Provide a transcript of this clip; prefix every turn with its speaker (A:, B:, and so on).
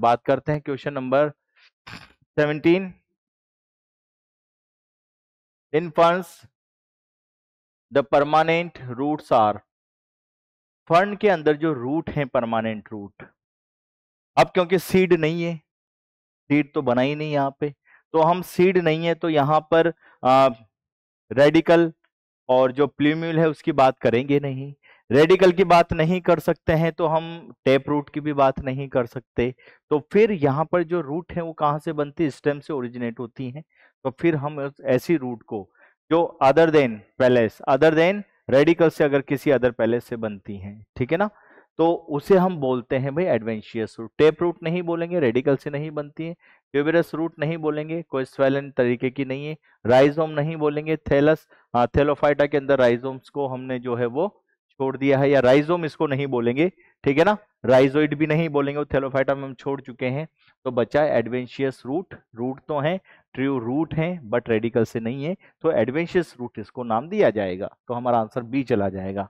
A: बात करते हैं question number seventeen in funds the permanent roots are fund के अंदर जो रूट हैं परमानेंट रूट अब क्योंकि सीड नहीं है सीड तो बना ही नहीं यहां पे तो हम सीड नहीं है तो यहां पर आ, रेडिकल और जो प्लीम्यूल है उसकी बात करेंगे नहीं रेडिकल की बात नहीं कर सकते हैं तो हम टेप रूट की भी बात नहीं कर सकते तो फिर यहाँ पर जो रूट है वो कहाँ से बनती है स्टेम से ओरिजिनेट होती हैं तो फिर हम ऐसी रूट को जो अदर देन पैलेस अदर देन रेडिकल से अगर किसी अदर पैलेस से बनती हैं ठीक है ना तो उसे हम बोलते हैं भाई एडवेंशियस रूट टेप रूट नहीं बोलेंगे रेडिकल से नहीं बनती है ट्यूबरस रूट नहीं बोलेंगे कोई स्वेलन तरीके की नहीं है राइजोम नहीं बोलेंगे थेलस थेलोफाइटा हाँ, के अंदर राइजोम्स को हमने जो है वो छोड़ दिया है या राइजोम इसको नहीं बोलेंगे ठीक है ना राइजोइड भी नहीं बोलेंगे थेलोफाइटा हम छोड़ चुके हैं तो बचा एडवेंशियस रूट रूट तो है ट्रू रूट है बट रेडिकल से नहीं है तो एडवेंशियस रूट इसको नाम दिया जाएगा तो हमारा आंसर बी चला जाएगा